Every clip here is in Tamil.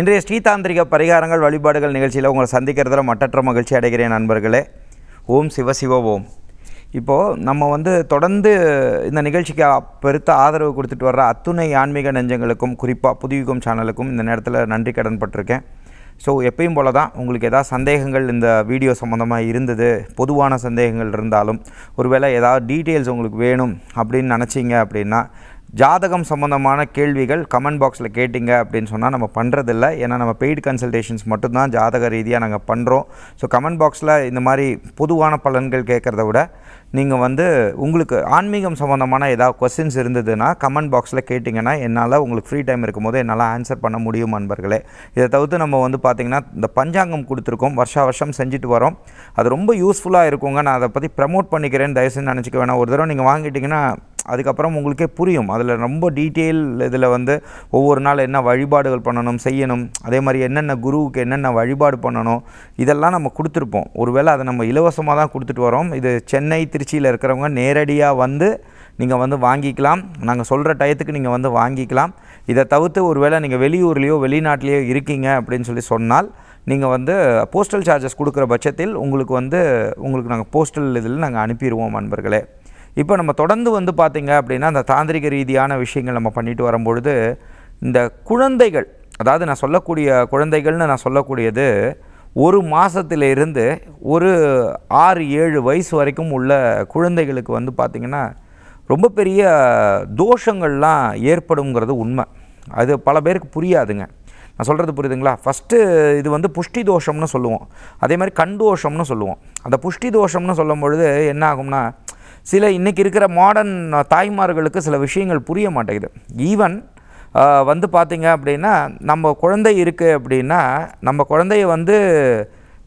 இன்றைய ஸ்ரீதாந்திரிக பரிகாரங்கள் வழிபாடுகள் நிகழ்ச்சியில் உங்களை சந்திக்கிறதுல மட்டற்ற மகிழ்ச்சி அடைகிறேன் நண்பர்களே ஓம் சிவசிவ ஓம் இப்போது நம்ம வந்து தொடர்ந்து இந்த நிகழ்ச்சிக்கு பெருத்த ஆதரவு கொடுத்துட்டு வர்ற அத்துணை ஆன்மீக நெஞ்சங்களுக்கும் குறிப்பாக புதுவிக்கும் சேனலுக்கும் இந்த நேரத்தில் நன்றி கடன் பட்டிருக்கேன் ஸோ எப்பயும் போல தான் உங்களுக்கு எதாவது சந்தேகங்கள் இந்த வீடியோ சம்மந்தமாக இருந்தது பொதுவான சந்தேகங்கள் இருந்தாலும் ஒருவேளை ஏதாவது டீட்டெயில்ஸ் உங்களுக்கு வேணும் அப்படின்னு நினச்சிங்க அப்படின்னா ஜாதகம் சம்மந்தமான கேள்விகள் கமெண்ட் பாக்ஸில் கேட்டிங்க அப்படின்னு சொன்னால் நம்ம பண்ணுறதில்ல ஏன்னா நம்ம பெய்டு கன்சல்டேஷன்ஸ் மட்டும்தான் ஜாதக ரீதியாக நாங்கள் பண்ணுறோம் ஸோ கமெண்ட் பாக்ஸில் இந்த மாதிரி பொதுவான பலன்கள் கேட்குறத விட நீங்கள் வந்து உங்களுக்கு ஆன்மீகம் சம்மந்தமான ஏதாவது கொஸ்டின்ஸ் இருந்ததுன்னா கமெண்ட் பாக்ஸில் கேட்டிங்கன்னா என்னால் உங்களுக்கு ஃப்ரீ டைம் இருக்கும்போது என்னால் ஆன்சர் பண்ண முடியும் நண்பர்களே இதை தவிர்த்து நம்ம வந்து பார்த்திங்கன்னா இந்த பஞ்சாங்கம் கொடுத்துருக்கோம் வருஷா வருஷம் செஞ்சுட்டு வரோம் அது ரொம்ப யூஸ்ஃபுல்லாக இருக்குங்க நான் அதை பற்றி ப்ரமோட் பண்ணிக்கிறேன் தயவுசெய்து நினச்சிக்க வேணாம் ஒரு தடவை நீங்கள் வாங்கிட்டிங்கன்னா அதுக்கப்புறம் உங்களுக்கே புரியும் அதில் ரொம்ப டீட்டெயில் இதில் வந்து ஒவ்வொரு நாள் என்ன வழிபாடுகள் பண்ணணும் செய்யணும் அதே மாதிரி என்னென்ன குருவுக்கு என்னென்ன வழிபாடு பண்ணணும் இதெல்லாம் நம்ம கொடுத்துருப்போம் ஒருவேளை அதை நம்ம இலவசமாக தான் கொடுத்துட்டு வரோம் இது சென்னை திருச்சியில் இருக்கிறவங்க நேரடியாக வந்து நீங்கள் வந்து வாங்கிக்கலாம் நாங்கள் சொல்கிற டயத்துக்கு நீங்கள் வந்து வாங்கிக்கலாம் இதை தவிர்த்து ஒருவேளை நீங்கள் வெளியூர்லேயோ வெளிநாட்டிலேயோ இருக்கீங்க அப்படின்னு சொல்லி சொன்னால் நீங்கள் வந்து போஸ்டல் சார்ஜஸ் கொடுக்குற பட்சத்தில் உங்களுக்கு வந்து உங்களுக்கு நாங்கள் போஸ்டல் இதில் நாங்கள் அனுப்பிடுவோம் நண்பர்களே இப்போ நம்ம தொடர்ந்து வந்து பார்த்திங்க அப்படின்னா அந்த தாந்திரிக ரீதியான விஷயங்கள் நம்ம பண்ணிட்டு வரும்பொழுது இந்த குழந்தைகள் அதாவது நான் சொல்லக்கூடிய குழந்தைகள்னு நான் சொல்லக்கூடியது ஒரு மாதத்திலிருந்து ஒரு ஆறு ஏழு வயசு வரைக்கும் உள்ள குழந்தைகளுக்கு வந்து பார்த்திங்கன்னா ரொம்ப பெரிய தோஷங்கள்லாம் ஏற்படுங்கிறது உண்மை அது பல பேருக்கு புரியாதுங்க நான் சொல்கிறது புரியுதுங்களா ஃபஸ்ட்டு இது வந்து புஷ்டி தோஷம்னு சொல்லுவோம் அதே மாதிரி கண் தோஷம்னு சொல்லுவோம் அந்த புஷ்டி தோஷம்னு சொல்லும் பொழுது என்ன ஆகும்னா சில இன்றைக்கி இருக்கிற மாடர்ன் தாய்மார்களுக்கு சில விஷயங்கள் புரிய மாட்டேங்குது ஈவன் வந்து பார்த்திங்க அப்படின்னா நம்ம குழந்தை இருக்குது அப்படின்னா நம்ம குழந்தைய வந்து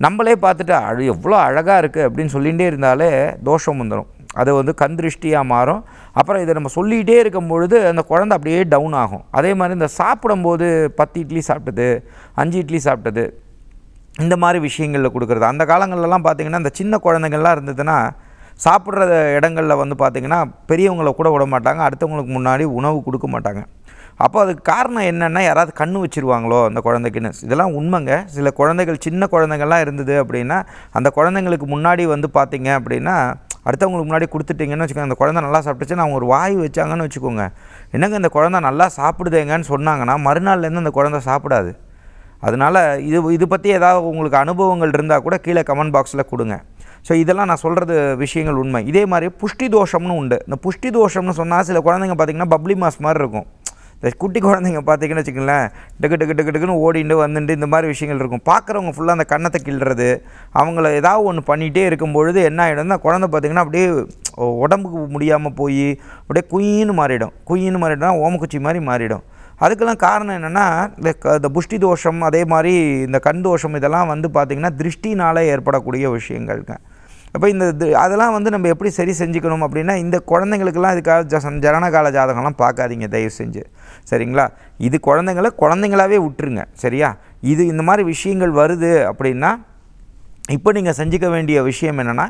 நம்மளே பார்த்துட்டு அழு எவ்வளோ அழகாக இருக்குது அப்படின்னு சொல்லிகிட்டே இருந்தாலே தோஷம் வந்துடும் அது வந்து கண் திருஷ்டியாக மாறும் அப்புறம் இதை நம்ம சொல்லிகிட்டே இருக்கும் பொழுது அந்த குழந்தை அப்படியே டவுன் ஆகும் அதே மாதிரி இந்த சாப்பிடும்போது பத்து இட்லி சாப்பிட்டது அஞ்சு இட்லி சாப்பிட்டது இந்த மாதிரி விஷயங்களில் கொடுக்குறது அந்த காலங்கள்லாம் பார்த்திங்கன்னா இந்த சின்ன குழந்தைங்கள்லாம் இருந்ததுன்னா சாப்பிட்ற இடங்களில் வந்து பார்த்திங்கன்னா பெரியவங்களை கூட விட மாட்டாங்க அடுத்தவங்களுக்கு முன்னாடி உணவு கொடுக்க மாட்டாங்க அப்போ அதுக்கு காரணம் என்னென்னா யாராவது கண்ணு வச்சுருவாங்களோ அந்த குழந்தைக்குன்னு இதெல்லாம் உண்மைங்க சில குழந்தைகள் சின்ன குழந்தைங்கள்லாம் இருந்தது அப்படின்னா அந்த குழந்தைங்களுக்கு முன்னாடி வந்து பார்த்திங்க அப்படின்னா அடுத்தவங்களுக்கு முன்னாடி கொடுத்துட்டிங்கன்னு வச்சுக்கோங்க அந்த குழந்தை நல்லா சாப்பிட்டுச்சுன்னா அவங்க ஒரு வாய் வச்சாங்கன்னு வச்சுக்கோங்க என்னங்க இந்த குழந்தை நல்லா சாப்பிடுதேங்கன்னு சொன்னாங்கன்னா மறுநாள்லேருந்து அந்த குழந்தை சாப்பிடாது அதனால் இது இது பற்றி ஏதாவது உங்களுக்கு அனுபவங்கள் இருந்தால் கூட கீழே கமெண்ட் பாக்ஸில் கொடுங்க ஸோ இதெல்லாம் நான் சொல்கிறது விஷயங்கள் உண்மை இதே மாதிரி புஷ்டி தோஷம்னு உண்டு இந்த புஷ்டி தோஷம்னு சொன்னால் சில குழந்தைங்க பார்த்திங்கன்னா பப்ளி மாஸ் மாதிரி இருக்கும் இந்த குட்டி குழந்தைங்க பார்த்தீங்கன்னு வச்சுக்கோங்களேன் டக்கு டக்கு டக்கு டக்குன்னு ஓடிண்டு வந்துட்டு இந்த மாதிரி விஷயங்கள் இருக்கும் பார்க்குறவங்க ஃபுல்லாக அந்த கண்ணத்தை கிள்றது அவங்கள ஏதாவது ஒன்று பண்ணிகிட்டே இருக்கும்பொழுது என்ன ஆகிடும்னா குழந்தை பார்த்திங்கன்னா அப்படியே உடம்புக்கு முடியாமல் போய் அப்படியே குயின்னு மாறிடும் குயின்னு மாறிடும் ஓமக்குச்சி மாதிரி மாறிடும் அதுக்கெல்லாம் காரணம் என்னென்னா இந்த புஷ்டி தோஷம் அதே மாதிரி இந்த கண் தோஷம் இதெல்லாம் வந்து பார்த்திங்கன்னா திருஷ்டினால் ஏற்படக்கூடிய விஷயங்கள்ங்க அப்போ இந்த அதெல்லாம் வந்து நம்ம எப்படி சரி செஞ்சுக்கணும் அப்படின்னா இந்த குழந்தைங்களுக்கெல்லாம் இதுக்காக ஜ ஜனனகால ஜாதகம்லாம் பார்க்காதீங்க தயவு செஞ்சு சரிங்களா இது குழந்தைங்கள குழந்தைங்களாவே விட்டுருங்க சரியா இது இந்த மாதிரி விஷயங்கள் வருது அப்படின்னா இப்போ நீங்கள் செஞ்சுக்க வேண்டிய விஷயம் என்னென்னா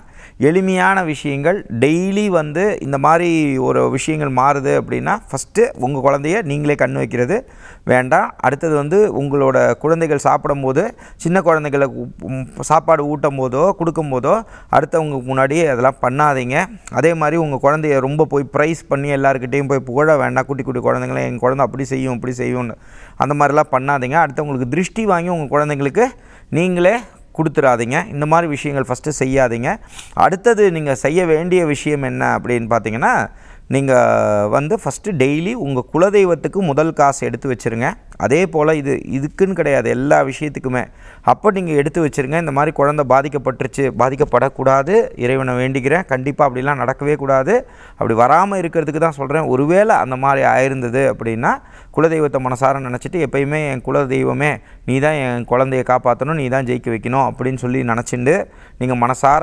எளிமையான விஷயங்கள் டெய்லி வந்து இந்த மாதிரி ஒரு விஷயங்கள் மாறுது அப்படின்னா ஃபஸ்ட்டு உங்கள் குழந்தைய நீங்களே கண் வைக்கிறது வேண்டாம் அடுத்தது வந்து உங்களோட குழந்தைகள் சாப்பிடும்போது சின்ன குழந்தைகளை சாப்பாடு ஊட்டும் போதோ கொடுக்கும்போதோ அடுத்தவங்க முன்னாடி அதெல்லாம் பண்ணாதீங்க அதே மாதிரி உங்கள் குழந்தைய ரொம்ப போய் ப்ரைஸ் பண்ணி எல்லாருக்கிட்டேயும் போய் புகழ வேண்டாம் குட்டி குட்டி குழந்தைங்களே எங்கள் குழந்தை அப்படி செய்யும் இப்படி செய்யும்னு அந்த மாதிரிலாம் பண்ணாதீங்க அடுத்தவங்களுக்கு திருஷ்டி வாங்கி உங்கள் குழந்தைங்களுக்கு நீங்களே கொடுத்துடாதீங்க இந்த மாதிரி விஷயங்கள் ஃபஸ்ட்டு செய்யாதீங்க அடுத்தது நீங்கள் செய்ய வேண்டிய விஷயம் என்ன அப்படின்னு பார்த்தீங்கன்னா நீங்கள் வந்து ஃபஸ்ட்டு டெய்லி உங்கள் குலதெய்வத்துக்கு முதல் காசு எடுத்து வச்சுருங்க அதே போல் இது இதுக்குன்னு கிடையாது எல்லா விஷயத்துக்குமே அப்போ நீங்கள் எடுத்து வச்சுருங்க இந்த மாதிரி குழந்தை பாதிக்கப்பட்டுருச்சு பாதிக்கப்படக்கூடாது இறைவனை வேண்டிக்கிறேன் கண்டிப்பாக அப்படிலாம் நடக்கவே கூடாது அப்படி வராமல் இருக்கிறதுக்கு தான் சொல்கிறேன் ஒருவேளை அந்த மாதிரி ஆயிருந்தது அப்படின்னா குலதெய்வத்தை மனசார நினச்சிட்டு எப்பயுமே என் குலதெய்வமே நீ தான் என் குழந்தைய காப்பாற்றணும் நீ தான் ஜெயிக்க வைக்கணும் அப்படின்னு சொல்லி நினச்சிண்டு நீங்கள் மனசார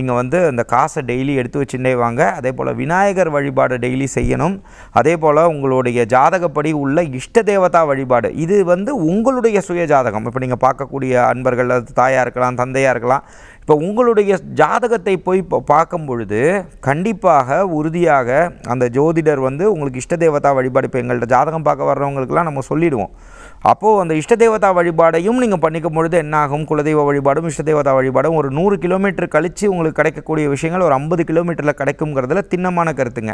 நீங்கள் வந்து அந்த காசை டெய்லி எடுத்து வச்சுட்டே வாங்க அதே போல் விநாயகர் வழிபாடு டெய்லி செய்யணும் அதே போல் உங்களுடைய ஜாதகப்படி உள்ள இஷ்ட தேவதா வழிபாடு வழிபாடு இது வந்து உங்களுடைய சுய ஜாதகம் இப்போ நீங்கள் பார்க்கக்கூடிய அன்பர்கள் அது தாயாக இருக்கலாம் தந்தையாக இருக்கலாம் இப்போ உங்களுடைய ஜாதகத்தை போய் பார்க்கும் பொழுது கண்டிப்பாக உறுதியாக அந்த ஜோதிடர் வந்து உங்களுக்கு இஷ்ட தேவதா வழிபாடு இப்போ எங்கள்கிட்ட ஜாதகம் பார்க்க வர்றவங்களுக்கெல்லாம் நம்ம சொல்லிடுவோம் அப்போது அந்த இஷ்ட தேவதா வழிபாடையும் நீங்கள் பண்ணிக்கும் பொழுது என்ன ஆகும் குலதெய்வ வழிபாடும் இஷ்ட தேவதா வழிபாடும் ஒரு நூறு கிலோமீட்டர் கழித்து உங்களுக்கு கிடைக்கக்கூடிய விஷயங்கள் ஒரு ஐம்பது கிலோமீட்டரில் கிடைக்குங்கிறதுல திண்ணமான கருத்துங்க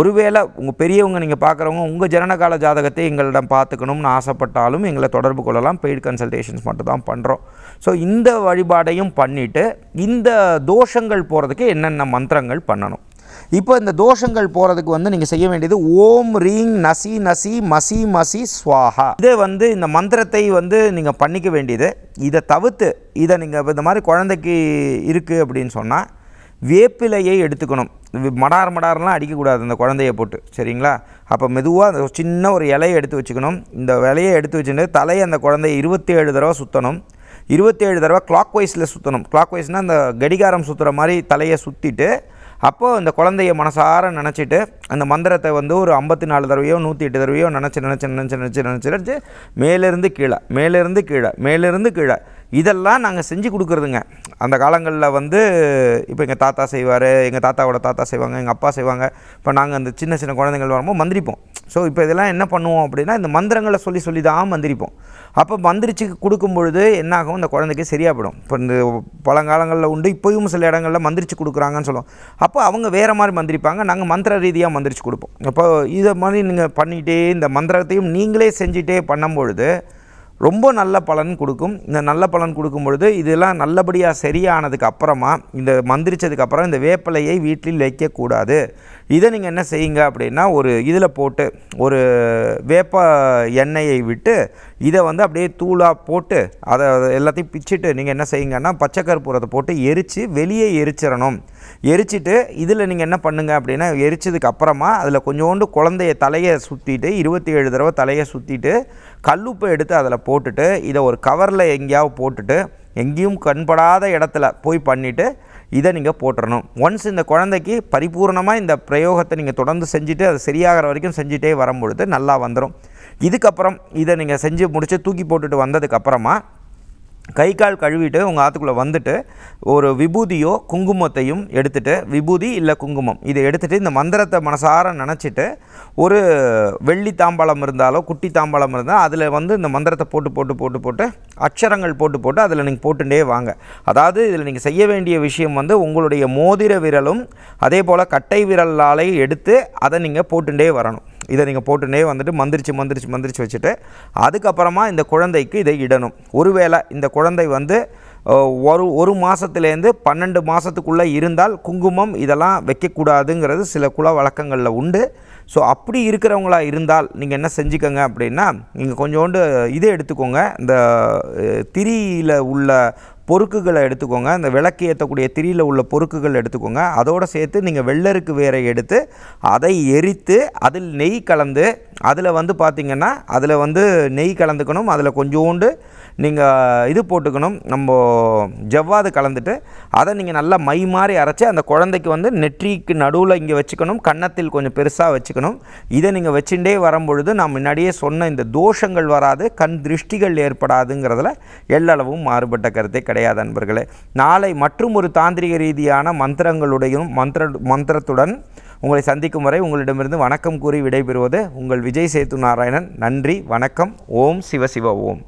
ஒருவேளை உங்கள் பெரியவங்க நீங்கள் பார்க்குறவங்க உங்கள் ஜனனகால ஜாதகத்தை எங்களிடம் பார்த்துக்கணும்னு ஆசைப்பட்டாலும் எங்களை தொடர்பு கொள்ளலாம் பெய்டு கன்சல்டேஷன்ஸ் மட்டும் தான் பண்ணுறோம் ஸோ இந்த வழிபாடையும் பண்ணிவிட்டு இந்த தோஷங்கள் போகிறதுக்கு என்னென்ன மந்திரங்கள் பண்ணணும் இப்போ இந்த தோஷங்கள் போகிறதுக்கு வந்து நீங்கள் செய்ய வேண்டியது ஓம் ரீங் நசி நசி மசி மசி ஸ்வாஹா இதே வந்து இந்த மந்திரத்தை வந்து நீங்கள் பண்ணிக்க வேண்டியது இதை தவிர்த்து இதை நீங்கள் இந்த மாதிரி குழந்தைக்கு இருக்குது அப்படின்னு சொன்னால் வேப்பிலையை எடுத்துக்கணும் மடார் மடார்லாம் அடிக்கக்கூடாது அந்த குழந்தைய போட்டு சரிங்களா அப்போ மெதுவாக அந்த சின்ன ஒரு இலையை எடுத்து வச்சுக்கணும் இந்த இலையை எடுத்து வச்சுட்டு தலையை அந்த குழந்தைய இருபத்தி ஏழு தடவை சுற்றணும் இருபத்தேழு தடவை கிளாக் வைஸில் சுற்றணும் கிளாக் வைஸ்னால் அந்த கடிகாரம் சுற்றுற மாதிரி தலையை சுற்றிட்டு அப்போது அந்த குழந்தைய மனசார நினச்சிட்டு அந்த மந்திரத்தை வந்து ஒரு ஐம்பத்தி நாலு தடவையோ நூற்றி எட்டு தடவையோ நினச்சி நினச்சி நினச்சி நினச்சி நினச்சி நினச்சி மேலேருந்து கீழே மேலேருந்து கீழே மேலேருந்து கீழே இதெல்லாம் நாங்கள் செஞ்சு கொடுக்குறதுங்க அந்த காலங்களில் வந்து இப்போ எங்கள் தாத்தா செய்வார் எங்கள் தாத்தாவோட தாத்தா செய்வாங்க எங்கள் அப்பா செய்வாங்க இப்போ நாங்கள் அந்த சின்ன சின்ன குழந்தைங்கள் வரும்போது மந்திரிப்போம் ஸோ இப்போ இதெல்லாம் என்ன பண்ணுவோம் அப்படின்னா இந்த மந்திரங்களை சொல்லி சொல்லி தான் மந்திரிப்போம் அப்போ மந்திரிச்சு கொடுக்கும் பொழுது என்னாகும் அந்த குழந்தைக்கு சரியாக போயிடும் இப்போ இந்த பழங்காலங்களில் உண்டு இப்போயும் சில இடங்களில் மந்திரிச்சு கொடுக்குறாங்கன்னு சொல்லுவோம் அப்போ அவங்க வேறு மாதிரி மந்திரிப்பாங்க நாங்கள் மந்திர ரீதியாக மந்திரிச்சு கொடுப்போம் அப்போ இதை மாதிரி நீங்கள் பண்ணிகிட்டே இந்த மந்திரத்தையும் நீங்களே செஞ்சுட்டே பண்ணும்பொழுது ரொம்ப நல்ல பலன் கொடுக்கும் இந்த நல்ல பலன் கொடுக்கும் பொழுது இதெல்லாம் நல்லபடியாக சரியானதுக்கு அப்புறமா இந்த மந்திரிச்சதுக்கு அப்புறம் இந்த வேப்பிலையை வீட்டில் வைக்கக்கூடாது இதை நீங்கள் என்ன செய்யுங்க அப்படின்னா ஒரு இதில் போட்டு ஒரு வேப்ப எண்ணெயை விட்டு இதை வந்து அப்படியே தூளாக போட்டு அதை எல்லாத்தையும் பிச்சுட்டு நீங்கள் என்ன செய்யுங்கன்னா பச்சை கற்பூரத்தை போட்டு எரித்து வெளியே எரிச்சிடணும் எரிச்சிட்டு இதில் நீங்கள் என்ன பண்ணுங்கள் அப்படின்னா எரிச்சதுக்கு அப்புறமா அதில் கொஞ்சோண்டு குழந்தைய தலையை சுற்றிட்டு இருபத்தி ஏழு தடவை தலையை சுற்றிட்டு கல்லுப்பை எடுத்து அதில் போட்டுட்டு இதை ஒரு கவரில் எங்கேயாவது போட்டுட்டு எங்கேயும் கண்படாத இடத்துல போய் பண்ணிவிட்டு இதை நீங்கள் போட்டுடணும் ஒன்ஸ் இந்த குழந்தைக்கு பரிபூர்ணமாக இந்த பிரயோகத்தை நீங்கள் தொடர்ந்து செஞ்சுட்டு அது சரியாகிற வரைக்கும் செஞ்சுட்டே வரும்பொழுது நல்லா வந்துடும் இதுக்கப்புறம் இதை நீங்கள் செஞ்சு முடித்து தூக்கி போட்டுட்டு வந்ததுக்கப்புறமா கை கால் கழுவிட்டு உங்கள் ஆற்றுக்குள்ளே வந்துட்டு ஒரு விபூதியோ குங்குமத்தையும் எடுத்துகிட்டு விபூதி இல்லை குங்குமம் இதை எடுத்துகிட்டு இந்த மந்திரத்தை மனசார நினச்சிட்டு ஒரு வெள்ளி தாம்பாளம் இருந்தாலோ குட்டி தாம்பாளம் இருந்தால் அதில் வந்து இந்த மந்திரத்தை போட்டு போட்டு போட்டு போட்டு அக்ஷரங்கள் போட்டு போட்டு அதில் நீங்கள் போட்டுட்டே வாங்க அதாவது இதில் நீங்கள் செய்ய வேண்டிய விஷயம் வந்து உங்களுடைய மோதிர விரலும் அதே போல் கட்டை விரலாலே எடுத்து அதை நீங்கள் போட்டுட்டே வரணும் இதை நீங்கள் போட்டுனே வந்துட்டு மந்திரிச்சு மந்திரிச்சு மந்திரிச்சு வச்சுட்டு அதுக்கப்புறமா இந்த குழந்தைக்கு இதை இடணும் ஒருவேளை இந்த குழந்தை வந்து ஒரு ஒரு மாதத்துலேருந்து பன்னெண்டு மாதத்துக்குள்ளே இருந்தால் குங்குமம் இதெல்லாம் வைக்கக்கூடாதுங்கிறது சில குல வழக்கங்களில் உண்டு ஸோ அப்படி இருக்கிறவங்களா இருந்தால் நீங்கள் என்ன செஞ்சுக்கோங்க அப்படின்னா நீங்கள் கொஞ்சோண்டு இதை எடுத்துக்கோங்க இந்த திரியில் உள்ள பொறுக்குகளை எடுத்துக்கோங்க இந்த விளக்கு ஏற்றக்கூடிய திரியில் உள்ள பொறுக்குகள் எடுத்துக்கோங்க அதோடு சேர்த்து நீங்கள் வெள்ளருக்கு வேற எடுத்து அதை எரித்து அதில் நெய் கலந்து அதில் வந்து பார்த்திங்கன்னா அதில் வந்து நெய் கலந்துக்கணும் அதில் கொஞ்சோண்டு நீங்கள் இது போட்டுக்கணும் நம்ம ஜவ்வாது கலந்துட்டு அதை நீங்கள் நல்லா மை மாதிரி அரைச்சி அந்த குழந்தைக்கு வந்து நெற்றிக்கு நடுவில் இங்கே வச்சுக்கணும் கன்னத்தில் கொஞ்சம் பெருசாக வச்சுக்கணும் இதை நீங்கள் வச்சுட்டே வரும்பொழுது நான் முன்னாடியே சொன்ன இந்த தோஷங்கள் வராது கண் திருஷ்டிகள் ஏற்படாதுங்கிறதுல எல்லளவும் மாறுபட்ட கருத்தை கிடையாது அன்பர்களே நாளை மற்றும் ஒரு தாந்திரிக ரீதியான மந்திரங்களுடையும் மந்திர மந்திரத்துடன் உங்களை சந்திக்கும் வரை உங்களிடமிருந்து வணக்கம் கூறி விடைபெறுவது உங்கள் விஜய் சேத்து நாராயணன் நன்றி வணக்கம் ஓம் சிவ சிவ ஓம்